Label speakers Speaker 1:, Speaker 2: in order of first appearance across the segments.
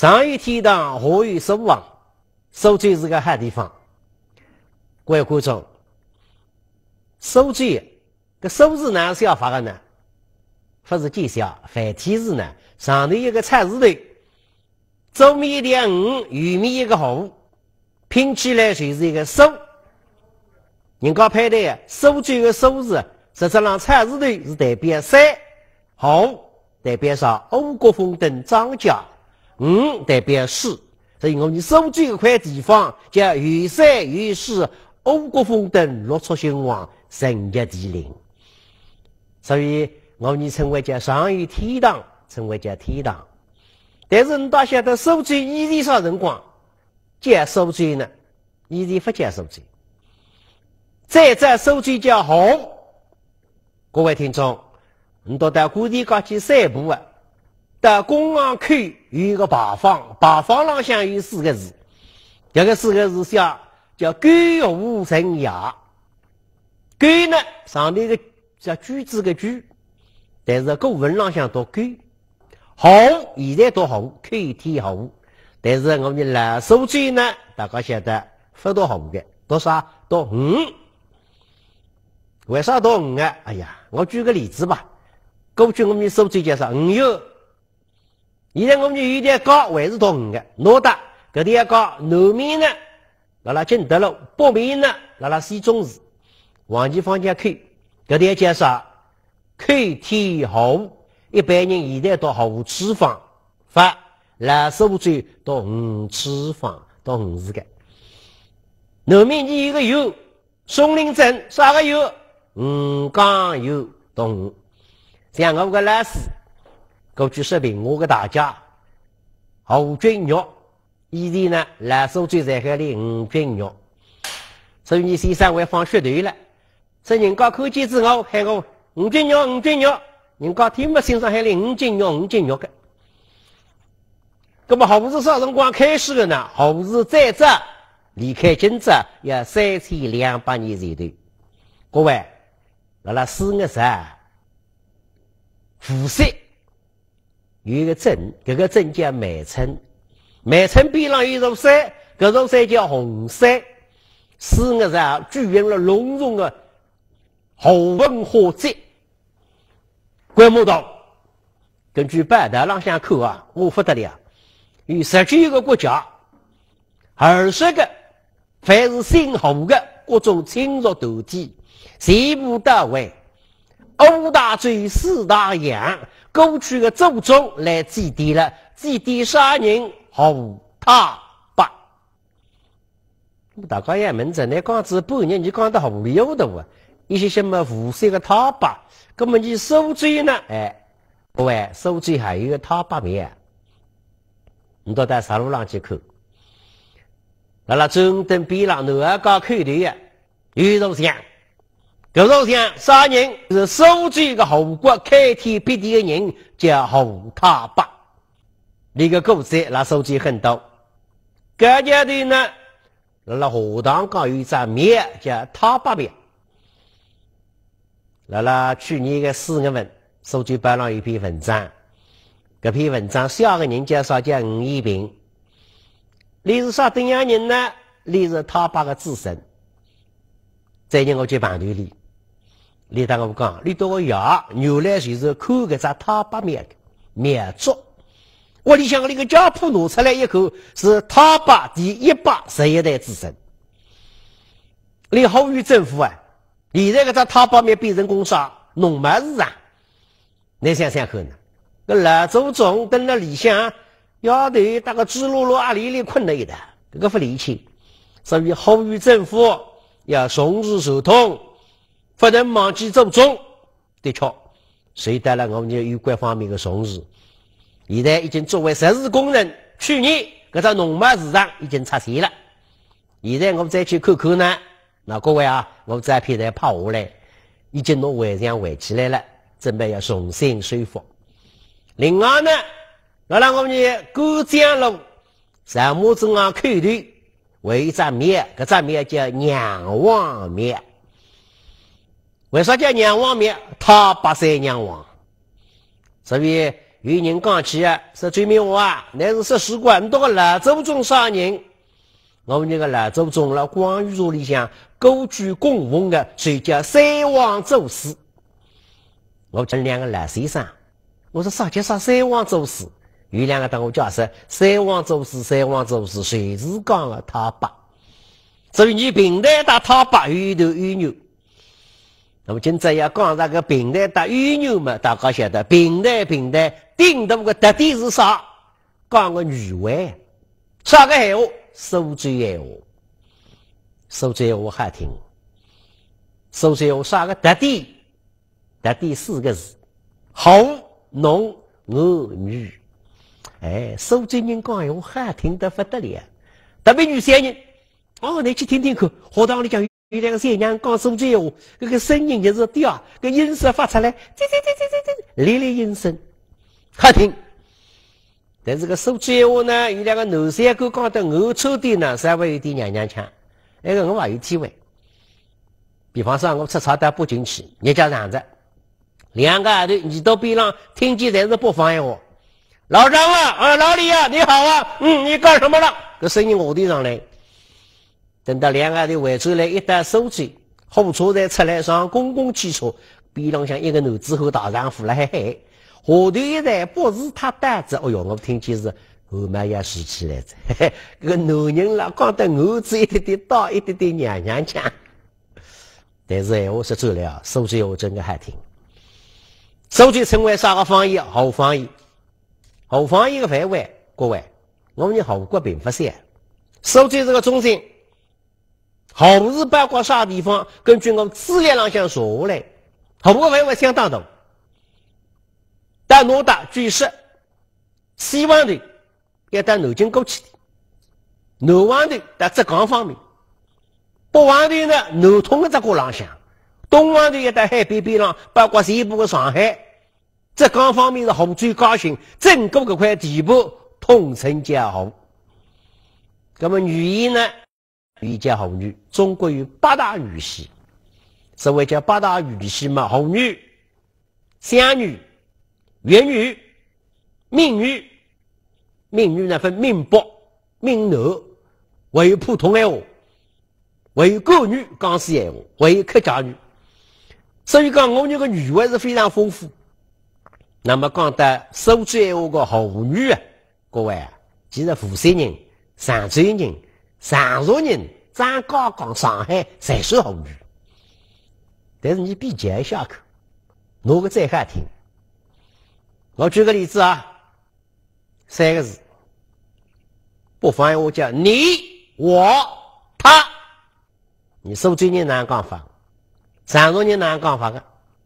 Speaker 1: 上有天堂，下有苏杭。苏州是个啥地方？各位观众，苏州个苏字哪是要发个呢？不是减小，繁体字呢？上头一个菜字头，左面一点五，右面一个五，拼起来就是一个苏。人家判的苏州个数字，实质上菜字头是代表山，红”，代表上吴国峰等张家。五代表四，所以，我们苏州这块地方叫远山远水，五谷丰登，六出兴旺，人杰地灵。所以，我们称为叫上有天堂，称为叫天堂。但是，你到晓得苏州以前啥辰光叫苏州呢？以前不叫苏州。再者，苏州叫红。各位听众，你到到各地去散步啊。到公安口有一个牌坊，牌坊浪向有四个字，这个四个字叫叫“龟无神也”。龟呢，上头个叫“居”字个“居”，但是古文浪向读“龟”。好，现在读“好”，可天好红”，但是我们老苏州呢，大家晓得不读“好”的？多少？读“五”。为啥读“五”啊？哎呀，我举个例子吧。过去我们苏州叫啥“五月。现在我们就有点高，还是到五个。罗达，格点高，南面呢，拉拉金得了，北面呢，拉拉西中市，往前方向看，格点介绍，口天红，一般人现在到红七坊，发，三十五岁到五七方，到五是个。南面你有个油，松林镇啥个油？五岗有到五，两我五个老师。过去视频，我的大家五斤肉。以前呢，来苏州厉海的五斤肉。所以你先生会放血头了。所以人家口技之后喊我五斤肉，五斤肉。人家听不清楚喊的五斤肉，五斤肉的。那么，何时啥辰光开始的呢？何时在这离开今朝要三千两百年前头？各位，阿拉四个是无锡。有一个镇，这个镇叫美村。美村边上有一座山，这座山叫红山。四个镇举行了隆重的红文化节。观摩到，根据百大浪向口啊，我不得了，有十九个国家，二十个，凡是姓胡的各种亲属团体全部到位。五大罪四大洋。过去的祖宗来祭奠了，祭奠啥人？胡太白。那么大家也问着呢，光这半年，你讲的好有的，啊，一些什么胡须的太爸，那么你受罪呢？哎，各位，受罪还有个太爸面，你到咱石路上去口。阿拉中等边上头啊，高头的鱼肉像。搿种像啥人是苏州个湖国开天辟地的人叫湖太白。你个故事那苏州很多。干家的呢，辣辣湖塘街有一只面叫汤八面。辣辣去年个四月份，苏州办了一篇文章。搿篇文章写个人叫啥叫吴一平。你是啥东洋人呢？你是太白个子孙。最近我就朋友里。李大哥讲，李大哥呀，原来就是口个在塔巴面面族，屋里向那个家谱拿出来以后，是太白第一百十一代子孙。李红宇政府啊，现在个只太白面变成工商农贸市场，你想想看呢？那祖宗蹲辣李向，丫头那个支碌碌阿里里困了一的，这个不理解，所以红玉政府要重视疏通。不能忘记祖宗，的确，谁带来了我们有关方面的重视。现在已经作为实施工程。去年，搿只农贸市场已经拆迁了。现在我们再去看看呢。那各位啊，我们这片人跑下来，已经弄围墙围起来了，准备要重新修复。另外呢，我了我们的古江路三马村啊，口头为一只庙，搿只庙叫娘王庙。为啥叫两王灭？他不岁两王。所以有人讲起啊，说追命王啊，那是说十国那个老祖中啥人？我们那个老祖中了，广羽书里向高举公奉的，谁叫三王祖师？我讲两个老先生，我说啥叫啥三王祖师？有两个同学解释，三王祖师，三王祖师，谁是讲的他爸？所以你平台打他八，一头一头。如今只要讲那个平台打鸳鸯嘛，大家晓得平台平台顶多个特点是啥？讲个女味，啥个闲话？苏州闲话，苏州我还听。苏州啥个特点？特点四个字：红浓欧女。哎，苏州人讲闲话好听得不得了。特别女先人。哦，你去听听看，学堂里讲。有两个新娘刚说这话，这个声音就是调，个音色发出来，滴滴滴滴滴滴，嘹亮音声，好听。但这个说这话呢，有两个农村哥讲的我村的呢，稍微有点娘娘腔，那个我还有体会。比方说，我出差到北京去，日家长着两个耳朵，耳到边上听见，全是不方便话。老张啊，呃，老李啊，你好啊，嗯，你干什么了？这声音我听上来。等到两岸的回州来一带收税，火车站出来上公共汽车，边得向一个男子和大丈夫了。嘿嘿，下头一站不是他担子，哎哟，我听见是后妈要竖起来子。嘿嘿，个男人了，光得儿子一点点大，一点点娘娘腔。但是闲我说错了，收税我真的还听。收税称为啥个方言？好方言，好方言的范围各位，我们豪国并不限。收税这个中心。红是包括啥地方？根据我资料上向说来，红的范围相当大。但南大军事，西望的要到南京过去的，南望的在浙江方面，北望的呢南通的这个朗向，东望的要到海边边上，包括西部的上海。浙江方面是红水高兴，整个这块地部统称叫红。那么女一呢？一剧红女，中国有八大女戏，所谓叫八大女戏嘛，红女、湘女、越女、闽女、闽女呢分闽北、闽南，还有普通哎话，还有歌女、讲西闲话，还有客家女。所以讲，我们的女味是非常丰富。那么讲到苏州闲话个红女啊，各位啊，其实福山人、常州人。常熟人张高讲上海谁是红绿？但是你比接还小口，哪个再好听？我举个例子啊，三个字，不妨碍我叫你、我、他。你说最近哪讲法？常熟人哪讲法的？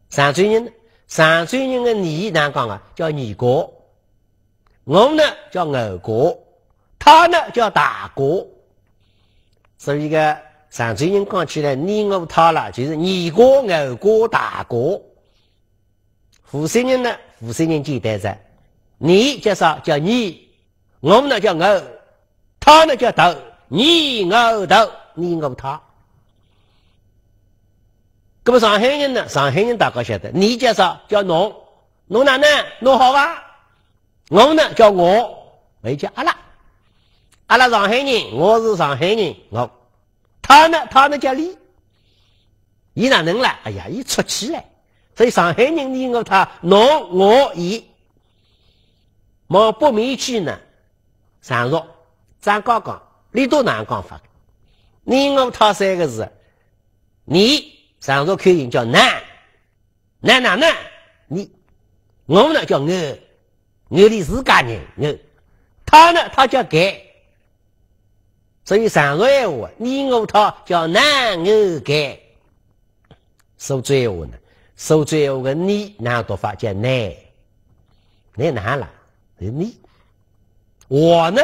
Speaker 1: 常州人，常州人的你哪难讲啊，叫你国；我呢叫我国，他呢叫大国。所以个，上州人讲起来，你我他了，就是你哥、我哥、大哥。无锡人呢，无锡人简单着，你叫啥叫你，我们呢叫我，他呢叫他，你我他。那么上海人呢，上海人大家晓得，你叫啥叫侬，侬哪能？侬好吧，我们呢叫我，没叫阿拉。阿拉上海人，我是上海人，我他呢，他呢叫李，伊哪能了？哎呀，伊出气了。所以上海人你我他侬我伊，往不面去呢。常熟张高刚，你多难讲法？你我他三个字，你常熟口音叫难难哪难，你我们呢叫恶恶的是干呢恶，他呢他叫改。所以上海话，你我他叫男二改。说，组爱我呢？说，组爱我的你，难读法叫奈，你哪了，你。我呢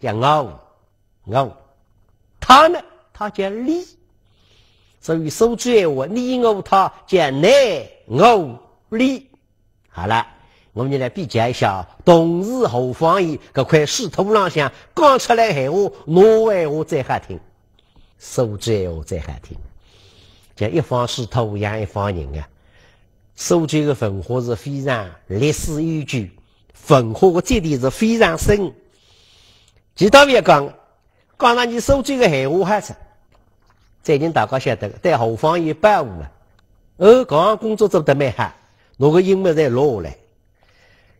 Speaker 1: 叫我，我。他呢他叫你。所以说，组爱我，你我他叫奈我李。好了。我们来比较一下，同是何方言？搿块石土浪向刚出来闲话，挪威话最好听，苏浙话最好听。像一方是土，养一方人啊。苏州的文化是非常历史悠久，文化的积淀是非常深。其他别讲，刚才你苏州的闲话还是，最近大家晓得，对何方言白无了。而刚刚工作做得蛮好，如个英文再落来。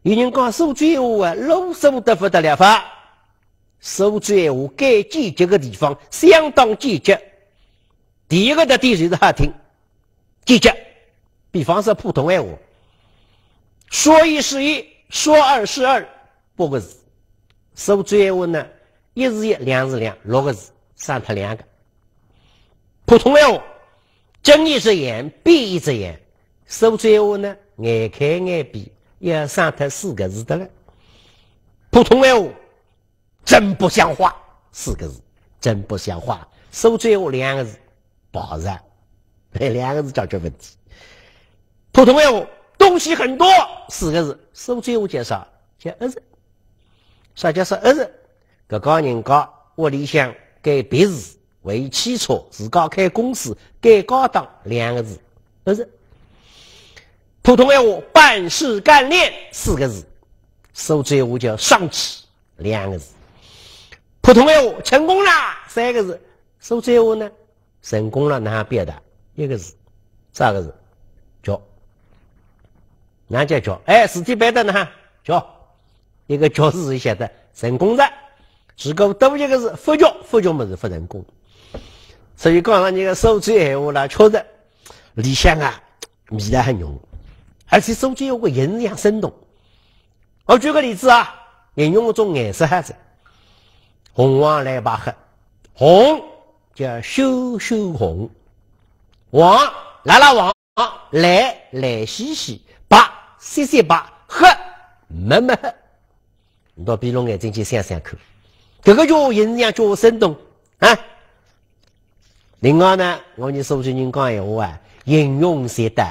Speaker 1: 有人讲苏州话啊，啰嗦得不得了吧？苏州话该简洁的地方相当简洁。第一个的特点就是好听，简洁。比方说普通话，说一是一，说二是二，八个字。苏州话呢，一是一，两是两，六个字，相差两个。普通话睁一只眼闭一只眼，苏州话呢，眼开眼闭。要三脱四个字的了，普通业真不像话。四个字，真不像话。收据我两个字，保值。哎，两个字解决问题。普通业东西很多，四个字。收据我介绍叫二十。啥叫是儿子？各个人家屋里向盖别墅为汽车，自家开公司盖高档，两个字儿子。普通闲话“办事干练四个字，苏州业务叫上气”两个字，普通闲话“成功了”三个字，苏州话呢成功了哪别的？一个字，三个字？叫哪叫叫？哎，字体别的呢哈叫一个叫”字字写的成功了，只够多一个字佛教”，佛教么是不成功？所以刚才你个苏州业务呢，确实理想啊味道很浓。而且手机有个营养生动，我举个例子啊，引用一种颜色汉字：红黄蓝白黑。红叫羞羞红，黄拉拉黄，蓝蓝兮兮，白细细白，黑闷闷黑。你到闭拢眼睛去想想口，这个叫营养叫生动啊。另外呢，我跟你说句人讲闲话啊，引用谁的？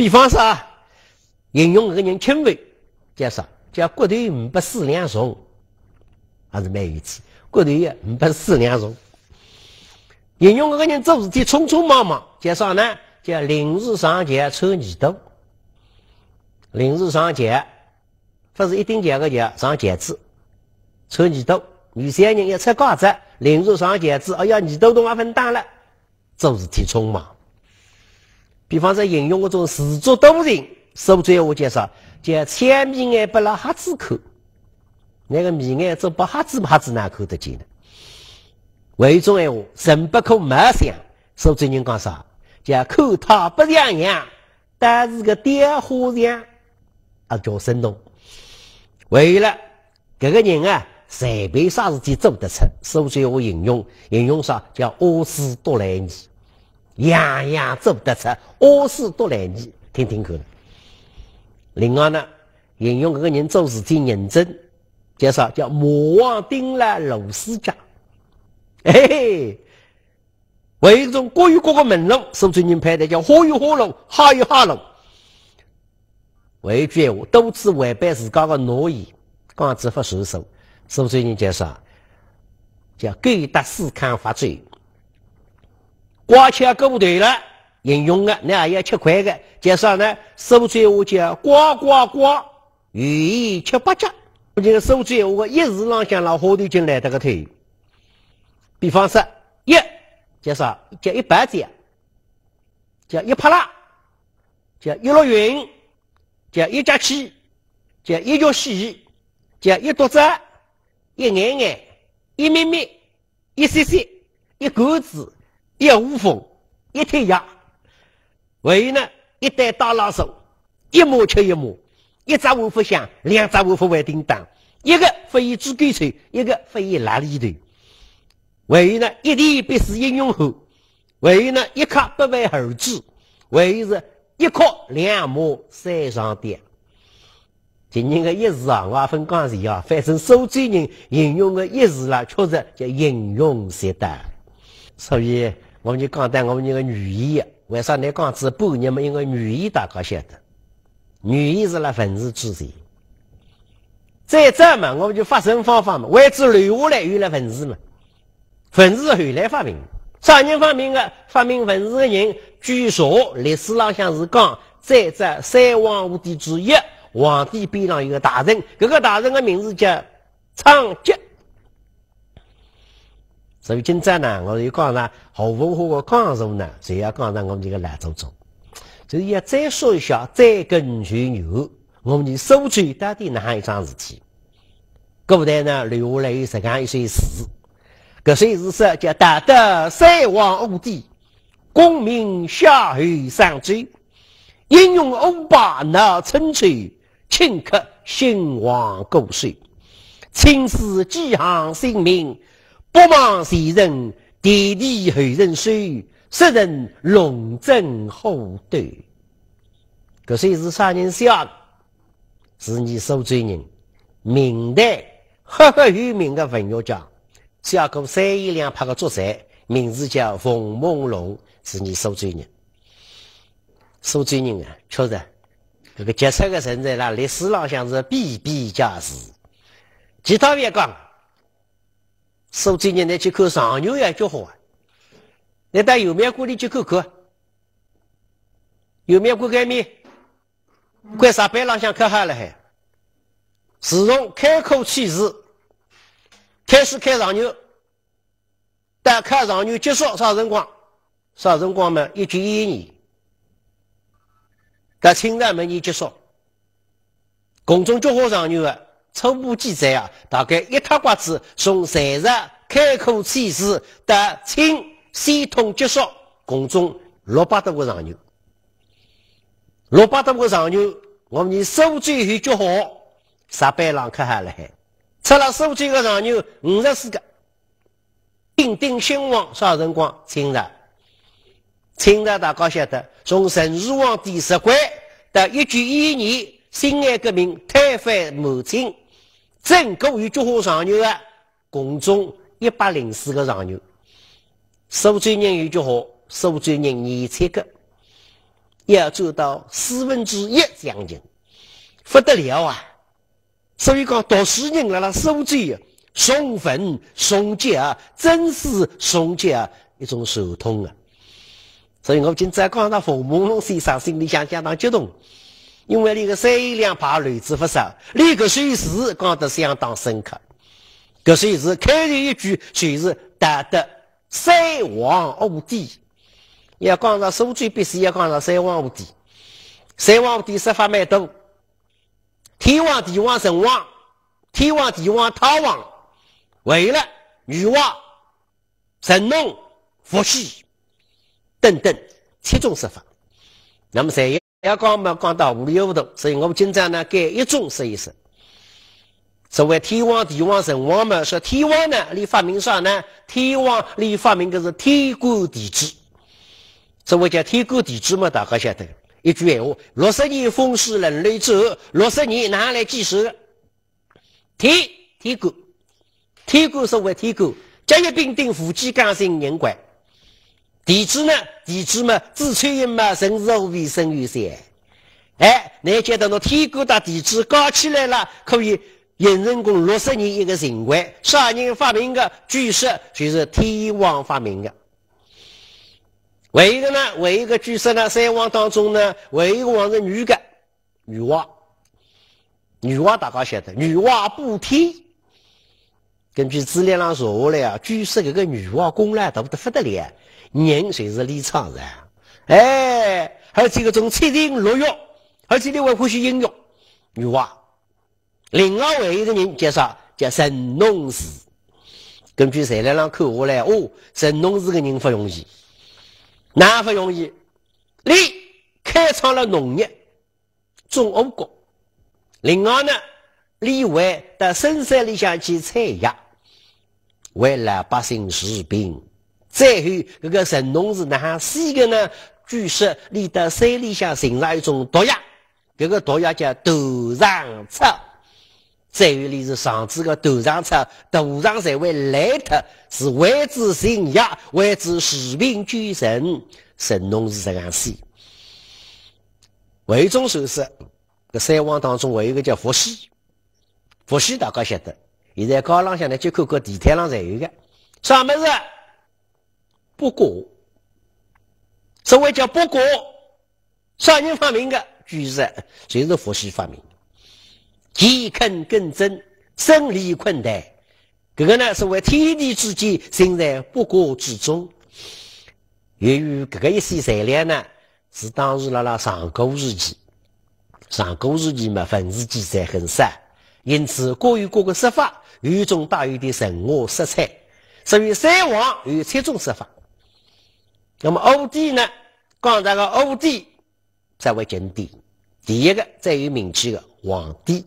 Speaker 1: 比方说啊，形容个人轻微，介绍叫骨头五百四两重，还是蛮有意思。骨头也五百四两重。形容个人做事体匆匆忙忙，介绍呢？叫临时上街抽耳朵。临时上街，不是一定讲个叫上街子。抽耳朵，女三人一吃瓜子，临时上街子，哎呀，耳朵都阿分担了，做事体匆忙。比方说，引用搿种自作多情，苏州话介绍叫“千鼻眼不拉哈子口”，那个米眼做不哈子，哈子哪口得见呢？还有种话，神不可貌相，苏州人讲啥叫“口他不像样”，但是个雕花匠啊，叫生动。为了，这个人啊，随便啥事体做得出，苏州话引用引用啥叫“奥斯多来尼”。样样做得出，好事多来你听听看。另外呢，引用搿个人做事情认真，介绍叫“魔王盯了螺丝匠”。嘿嘿，为一种各有各个门路，苏翠英拍的叫“花有花路，哈有哈路”。为一句话，多次违背自家的诺言，刚子不守守，苏翠英介绍叫“勾搭四康发罪”。呱！敲歌不对了，引用个，那也要七块个。介绍呢，数字我讲呱呱呱，语意七八节。不，今个数字我一时浪向老糊头进来这个腿。比方说，一介绍叫一百点，叫一拍啦，叫一落云，叫一加七，叫一条线，叫一朵子，一眼眼，一面面，一 c c，一格子。一无风，一天涯；还有呢，一对大老鼠，一磨吃一磨；一只碗福响，两只碗福会叮当；一个不以猪狗吹，一个不以癞痢头；还有呢，一滴必是英雄喝；还有呢，一考不为后知；还有是一考两磨三上点。今年的一字，我阿芬讲是啊，反正苏州人引用的一字啦，确实叫英雄写的，所以。我们就讲到我们那个语言，为啥你刚只播你们因个语言大家晓得，语言是来文字之前，在这嘛，我们就发声方法嘛，为之留下来有了文字嘛，文字后来发明。啥人发明的？发明文字的人，据说历史上向是讲，在这三皇五帝之一，皇帝边上有个大臣，这个大臣的名字叫仓颉。所以，今朝呢，我就讲呢，好文化的讲述呢，就要讲讲我们这个兰祖宗。就是要再说一下，再跟前牛，我们苏州到底哪一桩事情。古代呢，留下来有这样一首诗，这首诗是叫大德三皇五帝，功名夏禹商周，英勇欧霸闹春秋，顷刻兴亡国衰，青史几行姓名。不忘前人，天地后人收；世人龙争虎斗，搿谁是啥人写的？是你苏州人，明代赫赫有名的文学家，写过三言两拍的作者，名字叫冯梦龙，是你苏州人。苏州人啊，确实，搿个杰出的人在那历史浪向是比比皆是。其他别讲。苏州人呢去看上牛也较好啊！你到油面馆里去看看，油面馆盖面，怪上板浪向看好了还。自从开口起事，开始开上牛，但开上牛结束啥辰光？啥辰光嘛？一九一一年，在清代末年结束，宫中菊好上牛啊！初步记载啊，大概一塌瓜子，从三十开口起始到清系统结束，共中六百多个长牛，六百多个长牛。我们十五岁后就好，沙白浪克海来，海，吃了十五岁的长牛五十四个。鼎鼎兴旺啥辰光？清朝，清朝大家晓得，从成书王第十关到一九一一年辛亥革命推翻满清。整个有菊花上牛啊，共中一百零四个上牛，苏州人有句话，苏州人廿七个，要做到四分之一样金，不得了啊！所以讲读书人来了，苏州送坟送节啊，真是送节啊，一种手痛啊！所以我今在看到冯梦龙先生，心里想相当激动。因为那个三两爬驴子不少，那个水词讲得相当深刻。个水词开头一句就是“达得三王五帝”，要讲到苏州必须要讲到三王五帝。三王五帝说法蛮多，天王、地王、神王、天王、地王、太王，为了女娲、神农、伏羲等等七种说法。那么谁？要讲嘛，讲到无有无同，所以我们经常呢改一种，说一声。所谓天王、地王、神王嘛，说天王呢，你发明啥呢？天王你发明的是天干地支。这位叫天干地支嘛，大家晓得。一句闲话，六十年风息人类之后，六十年拿来计时。天，天干，天干是为天干，甲乙丙丁，戊己庚辛，壬癸。地基呢？地基嘛，产撑嘛，城市和卫生优先。哎，你接到那天哥的地址搞起来了，可以引成工六十年一个循环。啥人发明的？据说就是天王发明的。还有一个呢？还有一个据说呢？三王当中呢？唯一个王是女的，女娲。女娲大家晓得，女娲补天。根据资料上说来啊，据说这个女娲功劳大不得不得了。人虽是李昌然，哎，还有这个种七情六欲，而且你会欢喜音乐女娃，另外还有一个人介绍叫神农氏。根据材料上看下来，哦，神农氏个人不容易，难不容易？李开创了农业，种五谷。另外呢，李外到深山里向去采药，为了百姓治病。再后，这个神农氏哪哈死的呢？据说立到山里向存在一种毒药，这个毒药叫毒上草。再有，你是上次的毒上草，毒上才会来特是为之行药，为之治病救人。神农氏这样死。还有一种首饰，这三王当中还有一个叫伏羲。伏羲大家晓得，现在高浪向呢就看可地摊上才有的，啥么子？八卦，所谓叫八卦，啥人发明的？就是，就是伏羲发明。即肯更真，生离困难。这个呢，所谓天地之间，生在八卦之中。由于这个一些材料呢，是当时了了上古时期，上古时期嘛，文字记载很少，因此各有各的说法，有种大有的神话色彩，所于三王有七种说法。那么，欧帝呢？刚才个欧帝才为景帝。第一个最有名气的皇帝。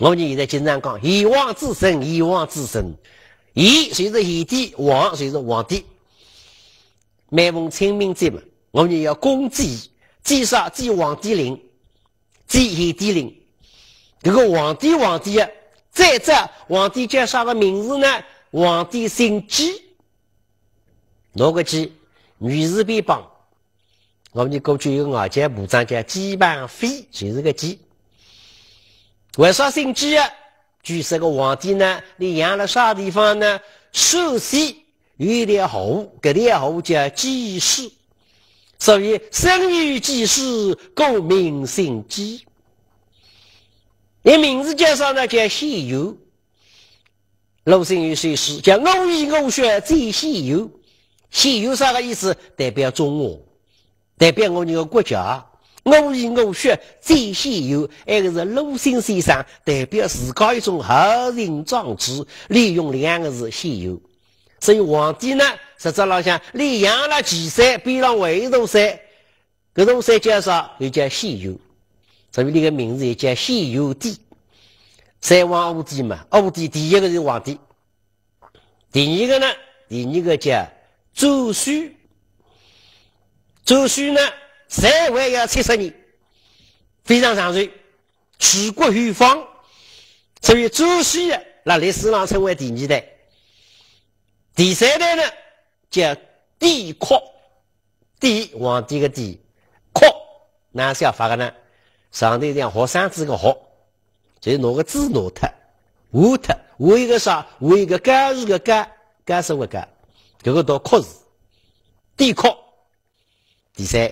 Speaker 1: 我们现在经常讲“以王之身，以王之身”。以，谁是以帝？王，谁是皇帝？每逢清明节嘛，我们要公祭，祭啥？祭皇帝陵，祭皇帝陵。这个皇帝，皇帝啊，在这。皇帝叫啥个名字呢？皇帝姓姬。拿个鸡？女士便帮。我们过去有个外将，部长叫鸡棒飞，就是个鸡。为啥姓鸡啊？据说个皇帝呢，你养了啥地方呢？首先有一条河，这条河叫鸡市，所以生于鸡市，故名姓鸡。你名字介绍呢？叫西游，鲁迅有首诗叫《我以我血醉西游》。先游啥个意思？代表中国，代表我们个国家，我以我学最先游。挨个是鲁迅先生代表自家一种豪情壮志，利用两个字先游。所以皇帝呢，实质上讲，立阳了吉山，边上围一座山，搿座山叫啥？又叫西游。所以这个名字也叫西游帝。三皇五帝嘛，五帝第一个是皇帝，第二个呢，第二个叫。周旭，周旭呢，在位要七十年，非常长寿，举国有方，所以朱啊，那历史上称为第二代。第三代呢，叫帝喾，帝皇帝个帝，喾，哪要发个呢？上头这样火三字个火，就是哪个字挪他，无他无一个啥，无一个干日个干，干什么干？这个叫“酷字”，地酷，第三、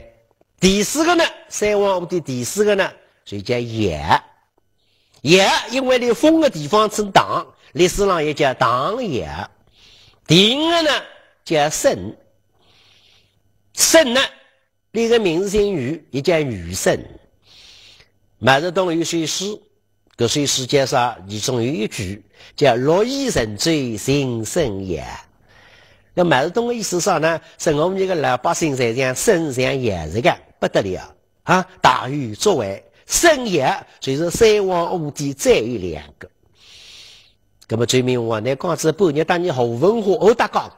Speaker 1: 第四个呢？三皇五帝第四个呢？以叫也，也因为你封的地方称“党”，历史上也叫“党也。第五个呢，叫“圣”。圣呢，你个名字姓禹，也叫禹圣。毛泽东有首诗，这首诗介绍其中有一句叫“落一人醉心圣也”。那毛泽东的意思上呢，是我们这个老百姓在讲生产也是个不得了啊，大禹作为。生也就是三皇五帝再有两个。那么追名我呢，刚子半年，当年侯文化，侯大刚，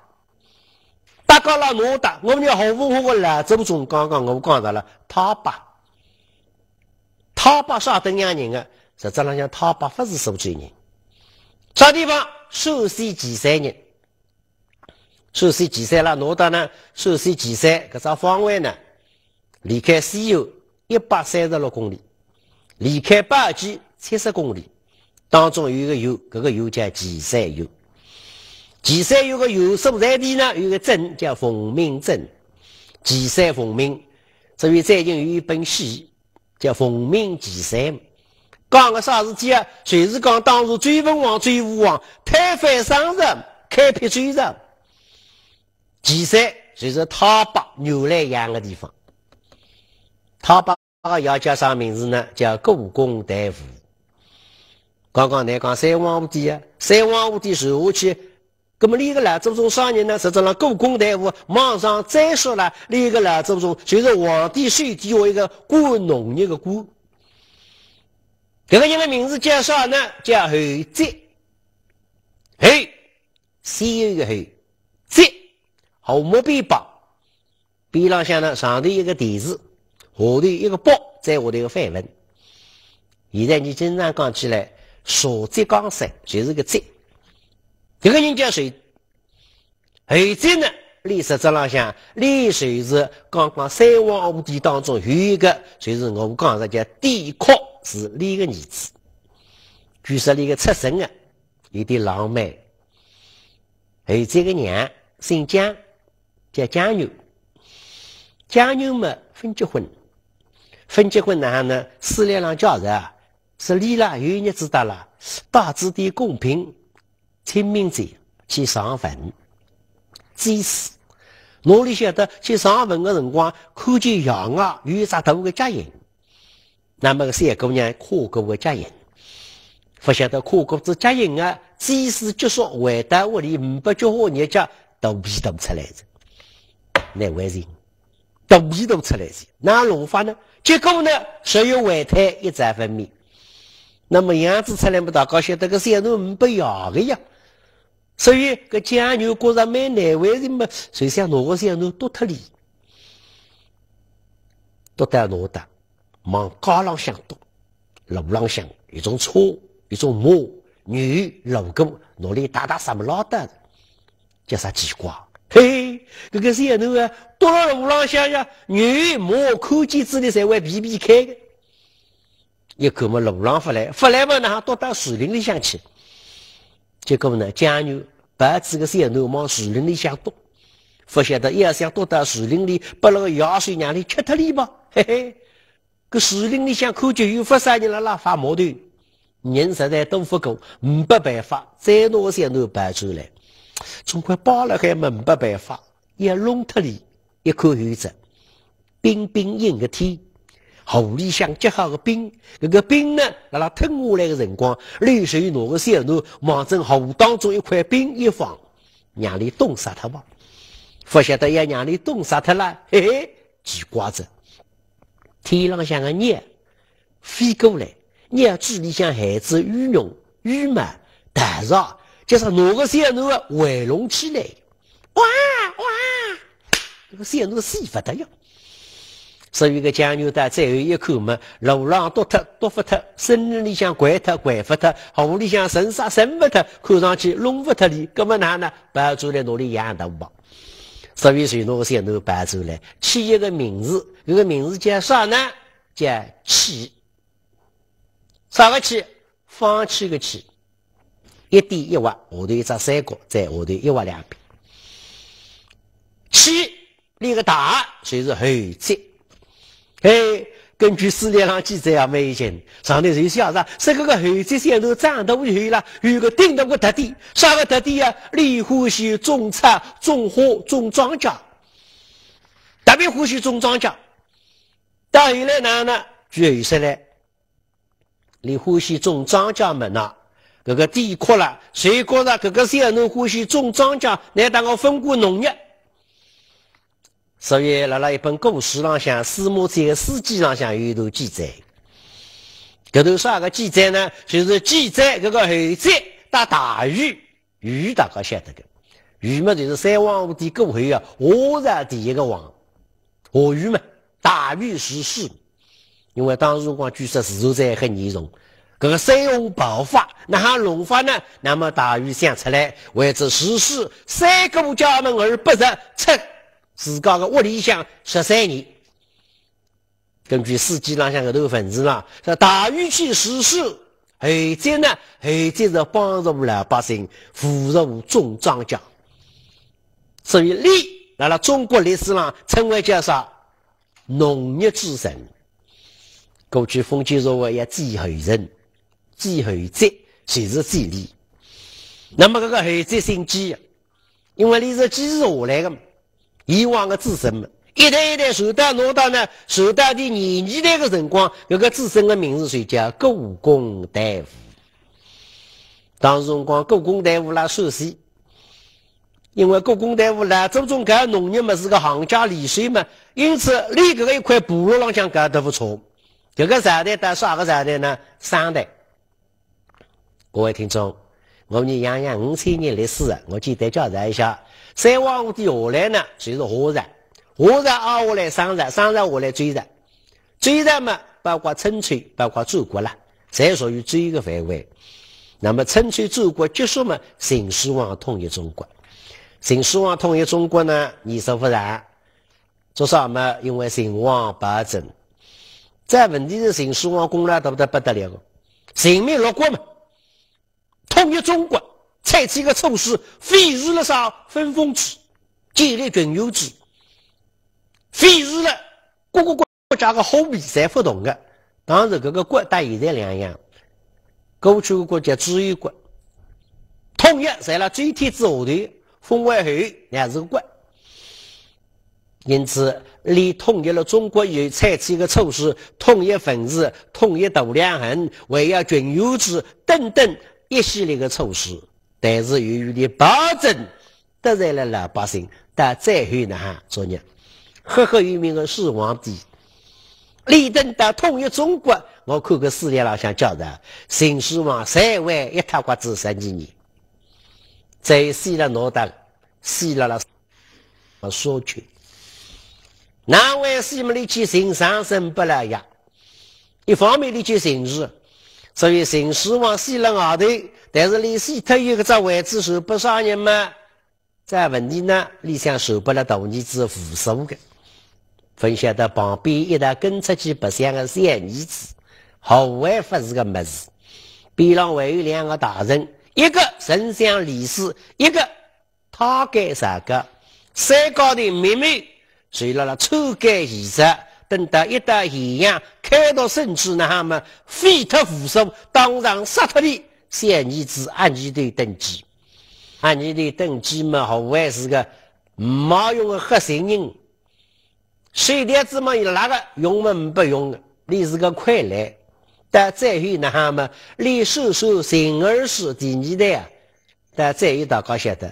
Speaker 1: 大刚了我大，我们侯文化的老祖宗刚刚我讲到了，他巴，他巴啥二等养人啊，实质上讲陶巴不是受罪人，啥地方寿西几十年。寿西几山啦，挪到呢？寿西几山，搿只方位呢？离开西游一百三十六公里，离开八鸡七十公里。当中有一个油，搿个油叫岐山油。岐山有个油所在地呢？有个镇叫凤鸣镇。岐山凤鸣，所以最近有一本戏叫《凤鸣岐山》。讲个啥事体啊？就是讲当时追文王、追武王、推翻商人，开辟追场。其三，就是他把牛来养的地方，他把那个要叫啥名字呢？叫故宫大夫。刚刚才讲三皇五帝啊，三皇五帝时下去，那么另一个老祖宗啥人呢，实际上故宫大夫网上再说了，另一个老祖宗就是皇帝手底下一个管农业的官。这个人的名字叫啥呢？叫侯泽，侯，西边的个侯吉。我木臂包，边浪向呢？上头一个底字，下头一个包，在我一个范文。现在你经常讲起来，所浙刚生就是个浙，这个人叫谁？后在呢？历史上向李水是刚刚三皇五帝当中有一个，就是我刚才讲，帝喾，是李个儿子。据说李个出生啊，有点浪漫。后这个娘姓姜。叫江牛，江牛么分结婚，分结婚哪能？四两两叫热，是离了有一日知道了，大致的公平，清明节去上坟，祭祀。哪里晓得去上坟的辰光，看见洋外有一只大个脚印，那么个姑娘哭过个脚人，不晓得哭过子脚印啊，祭祀结束回到屋里，五百菊花人家都皮都出来了。难为情，肚皮都出来些，哪容发呢？结果呢，所有外胎一再分娩，那么样子出来不大高兴，那个小妞儿不养的呀。所以个酱油过上没难为人嘛，谁想哪个小妞儿都脱离，都带脑袋，往高浪向多，路浪向，一种车，一种母女路公努力打打什么老的，叫啥奇瓜？嘿。搿个是一头啊，躲到路浪向呀，牛马看见之力才会避避开个。一口嘛，路浪发来，发来嘛，么，那躲到树林里向去。结果呢，江牛把这个小头往树林里向躲，不晓得要想躲到树林里，把那个药水让你吃脱了吧，嘿嘿。搿树林里向看见有发啥人了啦，发矛盾，人实在斗不过，没办法，再拿个小头摆出来，总归包了还没办法。一笼特里一口鱼子，冰冰硬个天，河里向结好个冰，搿个冰呢，辣辣吞下来个辰光，泪水挪个小路，望真河当中一块冰一放，让你冻死脱吧。不晓得要让你冻死脱了，嘿嘿，奇怪着。天朗向个热飞过来，热嘴里向孩子羽绒羽毛，大是就是挪个小路啊，围拢起来。这个山头死不得所以一个将油的，最后一口嘛，路上多特多不特，森林里向拐特拐不特，河里向神杀神不特，看上去弄不特的，那么难呢？白猪来努力养的吧？以位水个山头白猪来起一个名字，这个名字叫啥呢？叫起。啥个起？放弃个起。一点一划，我头一只三角，在我头一划两边。起。另一个大就是后集，哎，根据史料上记载啊，没以前上头有写，啥？这各个后集县都长大以后呢，有个定头个特点，啥个特点啊？里呼吸种菜、种花、种庄稼，特别呼吸种庄稼。到后来哪呢？就有啥嘞？里呼吸种庄稼们呐。这个地阔了，谁觉着这个县能欢喜种庄稼？来当个分工农业。所以，辣辣一本古书上，像《司马迁的《史记》上，向有一段记载。搿段啥个记载呢？就是记载搿个后爵打大禹，禹大家晓得个。禹嘛，就是三皇五帝过后啊，我是第一个王，我禹嘛。大禹逝世，因为当时光据说自然灾害很严重，搿个山洪爆发，哪哈龙发呢？那么大禹想出来，为这逝世三顾家门而不入，出。自家个屋里向十三年，根据史记上向个头文字啦，说大禹去实施，后者呢后者是帮助老百姓植助种庄稼，所以利来了。中国历史上称为叫啥农业之神。过去封建社会要祭后人，祭后者，其实祭利。那么这个后者姓级，因为你是基石下来的嘛。以往的子孙们一代一代守到老到呢，守到的年纪代的辰光，这个子孙的名字就叫故宫大夫。当时辰光，故宫大夫啦熟悉，因为故宫大夫啦，注重干农业嘛是个行家里税嘛，因此立这个一块部落浪向干都不错。这个时代到啥个时代呢？三代。各位听众。我们讲讲五千年历史，我简单交代一下：三皇五帝下来呢，随着火人，火人啊下来商人，商人下来追热，追热嘛，包括春秋，包括战国了，侪属于追个范围。那么春秋战国结束嘛，秦始皇统一中国。秦始皇统一中国呢，你说不然？做啥嘛？因为秦王暴政。再问题是秦始皇功劳大不大？不得了，秦灭六国嘛。统一中国，采取一个措施，废除了啥分封制，建立郡县制，废除了各个国家的货币在不同的。当时各个国，跟现在两样，过去国家只有一统一在了最天之下头，分外后两个国。因此，李统一了中国，以后，采取一个措施，统一文字，统一度量衡，还要郡县制等等。一系列的措施，但是由于你保证得罪了老百姓，但最后呢哈，作业，赫赫有名的是皇帝，李登达统一中国，我看过史料上讲的，秦始皇在外一塌刮子十几年，在西了脑袋，西了了，我说去，哪位西门的去寻长生不老药？一方面的去寻日。所以秦始皇死了后头，但是李斯特有个只位置守不少人嘛。这问题呢，李相守不了大儿子扶苏的，分析到旁边一旦跟出去不相个小儿子，毫为不是个么子？边上还有两个大臣，一个丞相李斯，一个他该啥个？三高的秘密谁了了抽干椅子？等到一代咸阳，开到圣旨，那哈么废掉扶苏，当场杀脱你三儿子安其的登基，安其的登基嘛，何外是个没用的黑心人，谁点子嘛有哪个用嘛不用？的？你是个傀儡，但再有那哈么，李叔叔秦二世第二代啊，但再有大家晓得，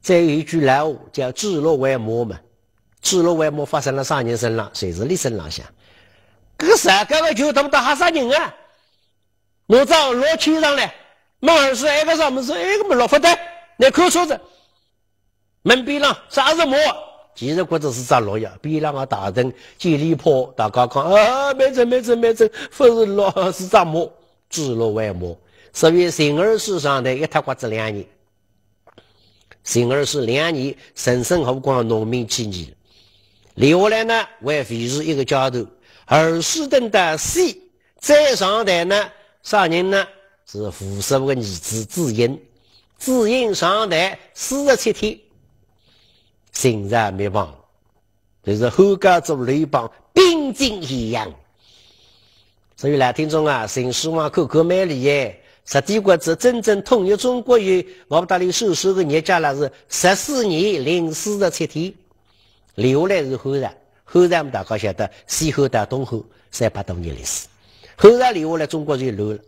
Speaker 1: 再有一句老话叫“自作为魔”嘛。子路外末发生了啥人身上？谁是你身浪相？个啥个个就他们打哈啥人啊？我找老牵上来，马尔斯挨个啥门是挨个门老发呆。你可说子？门边浪啥是木？其实或者是扎老叶。边浪个大灯、接力炮、大家看啊！没错，没错，没错，不是老是扎木。子路外末十月十二日上的，一塌瓜子两年。十二日两年，神圣何光，农民起义。留下来呢，会维持一个阶段。而十等的 C 再上台呢？啥人呢？是胡适的儿子朱英，朱英上台四十七天，竟然灭亡，就是后家族刘邦兵精咸阳。所以来听众啊，秦始望扣口蛮力耶！十帝国是真正统一中国与我们大理收收的日家呢是十四年零四十七天。留下来是后朝，后朝我们大家晓得，西后到东后三百多年历史。后朝留下来，中国就乱了，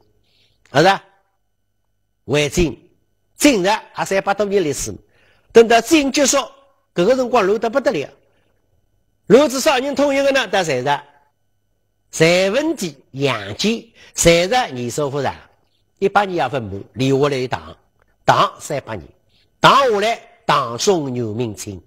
Speaker 1: 是不是？魏晋、晋朝也三百多年历史。等到晋结束，搿个辰光乱得不得了。弱至少人统一个呢？当然是，隋文帝、杨坚，隋朝年少不收？一百年也分部，留下来一唐，唐三百年，唐下来唐宋元明清。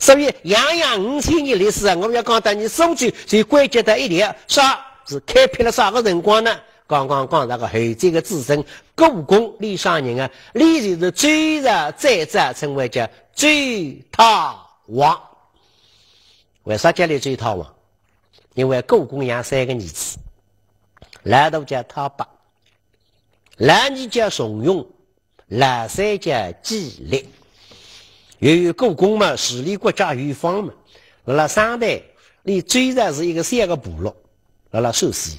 Speaker 1: 所以，洋洋五千年历史啊，我们要讲到你宋朝，就关键到一点，啥是开辟了啥个辰光呢？刚刚讲那个后晋的子孙，故宫李商隐啊，李就是追杀再者称为叫追讨王。为啥叫李追讨王？因为故宫养三个儿子，兰都叫讨伯，兰一叫怂恿，兰三叫继烈。由于故宫嘛，治理国家有方嘛，辣辣三代，你追着是一个三个部落，辣辣寿司，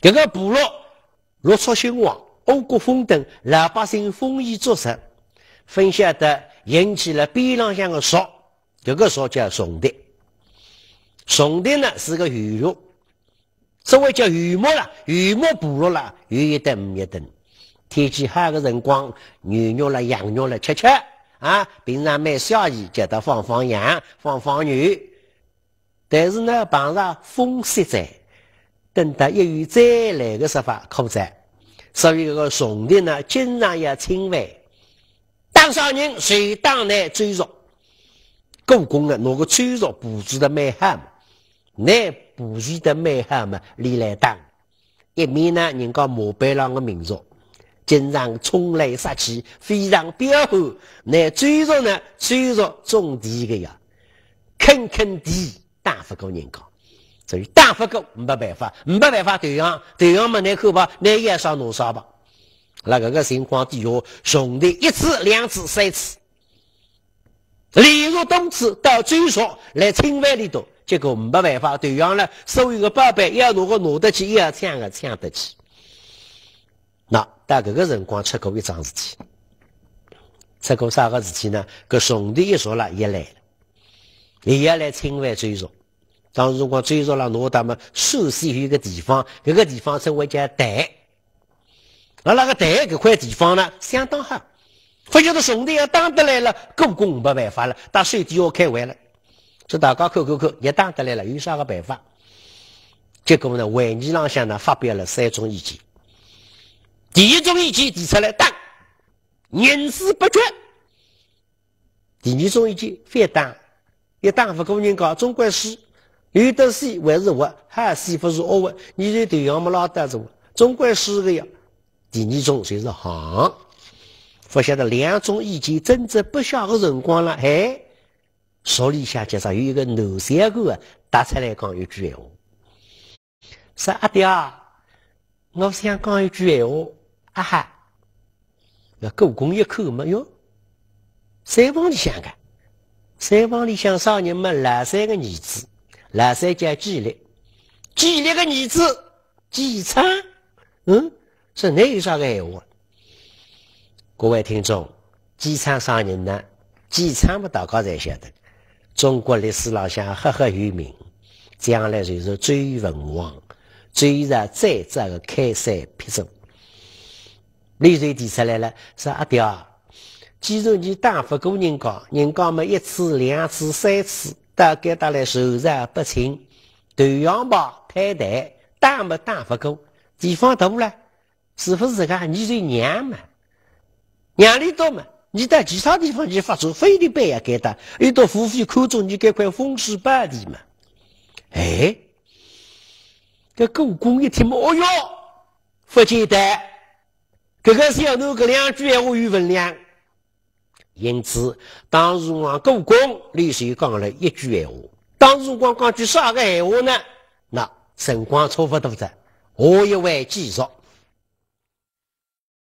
Speaker 1: 这个部落落出兴旺，五谷丰登，老百姓丰衣足食，分析的引起了边浪向个说，这个说叫宋帝，宋帝呢是个雨落，所谓叫雨木啦，雨木部落啦，有一等没一等，天气好个辰光，牛肉了羊肉了吃吃。啊，平常蛮小鱼，叫他放放羊，放放牛，但是呢，碰上风雪灾，等到一遇再来的时法，可在。所以这个重点呢，经常要侵犯。当上人谁当呢？追逐？故宫的那个追逐布置的蛮好嘛？那布置的蛮好嘛，历来当。一面呢，人家膜拜郎的民族。经常冲来杀去，非常彪悍。那追着呢，追着种地的呀，坑坑地，打不过人家，所以打不过没办法，没办法对扬，对扬嘛，那可怕，那也上弄啥吧。那个个情况底下，兄弟一次、两次、三次，连续东次到追着来侵犯里头，结果没办法对扬了。所有的宝贝，要如个弄得起，也要抢个抢得起。但搿个辰光出过一桩事情，出过啥个事情呢？搿宋帝一说啦，也来了，也要来侵犯追查。当时我追查了，我他们首先有个地方，搿个地方称为叫台。而那个台，搿块地方呢相当好，发晓得宋帝要打得来了，故宫没办法了，打水底要开会了。说大家看看看，也打得来了，有啥个办法？结果呢，会议上向呢发表了三种意见。第一种意见提出来，当，宁死不绝；第二种意见反当，一当不过人讲总归是有的是还是我，还是不如我坏。你就对俺们老单子，总归是个呀。第二种就是行，不晓得两种意见争执不下的辰光了，哎，手里下介绍有一个奴三哥打出来讲一句闲话，说阿爹，我想讲一句闲话。哈哈，那故宫一抠没有，三房里想个，三房里想少年们蓝三个儿子，蓝三叫姬烈，姬烈个儿子姬昌，嗯，是哪有啥个闲话？各位听众，姬昌啥人呢？姬昌不大家才晓得。中国历史老乡，赫赫有名，将来就是追文王，追着在这个开山劈山。李瑞提出来了，说阿掉，既然你打不过人家，人家么一次、两次、三次，大概打来受着不轻，头羊吧太大，打没打不过，地方大了，是不是这个？你是娘嘛，娘力多嘛，你到其他地方去发足菲律宾也该打，又到福建口中，你该块风水宝地嘛，哎，这故宫一听，哦哟，不简单。这个小奴，搿两句闲话有分量，因此当时王故宫李秀讲了一句闲话，当时王讲句啥个闲话呢？那辰光差不多的，我也会继续。